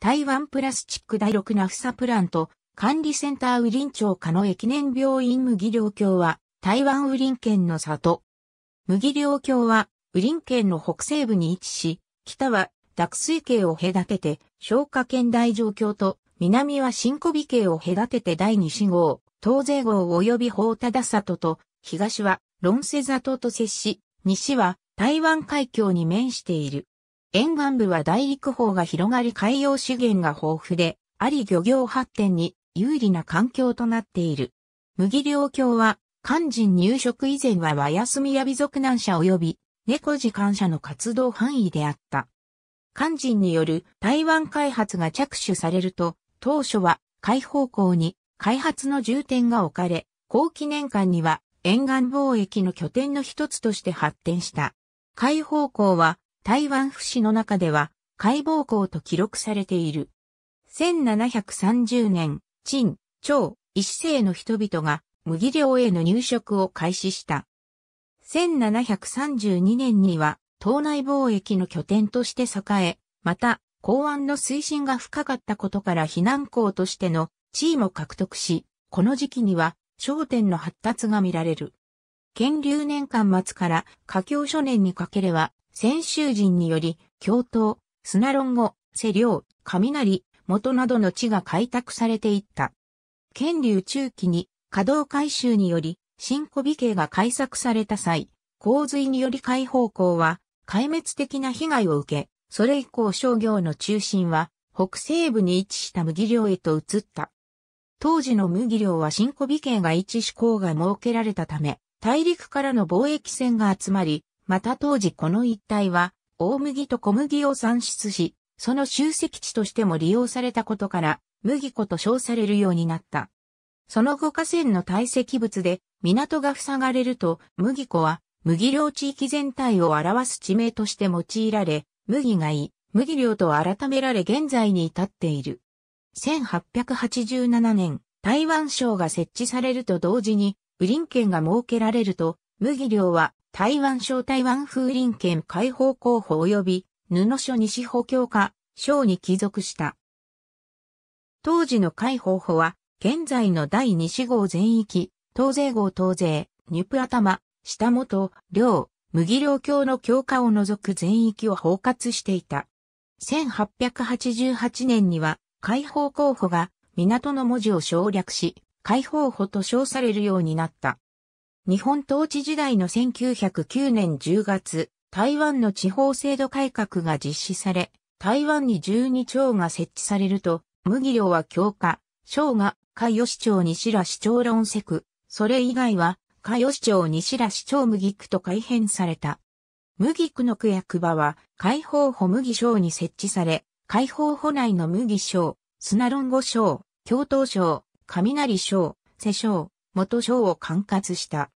台湾プラスチック第6ナフサプラント、管理センターウリン町下の駅年病院麦寮橋は、台湾ウリン県の里。麦寮橋は、ウリン県の北西部に位置し、北は、濁水系を隔てて、消化圏大状況と、南は新古尾系を隔てて第2四号、東西号及び法忠里と、東は、論世里と接し、西は、台湾海峡に面している。沿岸部は大陸法が広がり海洋資源が豊富で、あり漁業発展に有利な環境となっている。麦漁協は、肝心入植以前は和休みや美族難者及び猫児感謝の活動範囲であった。肝心による台湾開発が着手されると、当初は開放港に開発の重点が置かれ、後期年間には沿岸貿易の拠点の一つとして発展した。開放港は台湾不死の中では、解剖校と記録されている。1730年、陳、趙、一世の人々が麦寮への入植を開始した。1732年には、島内貿易の拠点として栄え、また、港湾の推進が深かったことから避難港としての地位も獲得し、この時期には商店の発達が見られる。建流年間末から華僑初年にかければ、先州人により、京都、砂論語、瀬領、雷、元などの地が開拓されていった。県立中期に、稼働改修により、新古美系が開削された際、洪水により開放港は、壊滅的な被害を受け、それ以降商業の中心は、北西部に位置した麦領へと移った。当時の麦領は新古美系が一市港が設けられたため、大陸からの貿易船が集まり、また当時この一帯は、大麦と小麦を産出し、その集積地としても利用されたことから、麦粉と称されるようになった。その後河川の堆積物で港が塞がれると、麦粉は麦漁地域全体を表す地名として用いられ、麦がい、麦漁と改められ現在に至っている。1887年、台湾省が設置されると同時に、ウリン県が設けられると、麦漁は台湾省台湾風林県解放候補及び布所西補強化、省に帰属した。当時の解放補は、現在の第西号全域、東西号東西、ニュプ頭、下本、両、麦両教の教科を除く全域を包括していた。1888年には、解放候補が港の文字を省略し、解放補と称されるようになった。日本統治時代の1909年10月、台湾の地方制度改革が実施され、台湾に12町が設置されると、麦寮は強化、省が、下吉町西ら市長論セク、それ以外は、下吉町西ら市長麦区と改変された。麦区の区役場は、解放保麦省に設置され、解放保内の麦省、砂論語省、京都省、雷省、瀬省、元省を管轄した。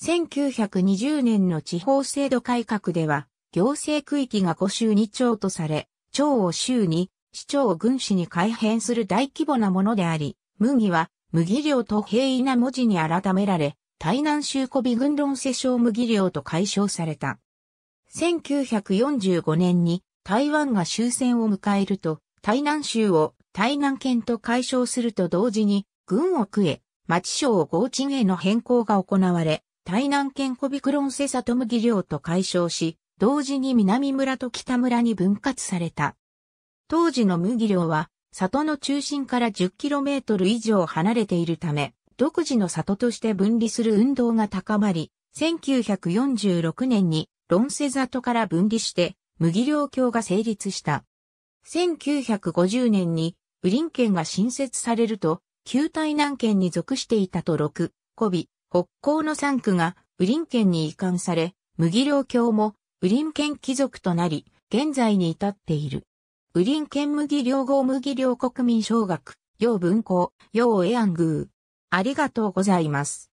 1920年の地方制度改革では、行政区域が5州2町とされ、町を州に、市長を軍市に改変する大規模なものであり、麦は、麦領と平易な文字に改められ、台南州古美軍論世省麦領と解消された。1945年に台湾が終戦を迎えると、台南州を台南県と解消すると同時に、軍奥へ、町省を合鎮への変更が行われ、台南県コビクロンセサトムギ領と解消し、同時に南村と北村に分割された。当時の麦領は、里の中心から 10km 以上離れているため、独自の里として分離する運動が高まり、1946年にロンセ里から分離して、麦領橋が成立した。1950年に、ウリン県が新設されると、旧台南県に属していたと6、コビ、北高の産区がウリン県に移管され、麦領郷もウリン県貴族となり、現在に至っている。ウリン県麦領号麦領国民小学、要文庫、要エアングー。ありがとうございます。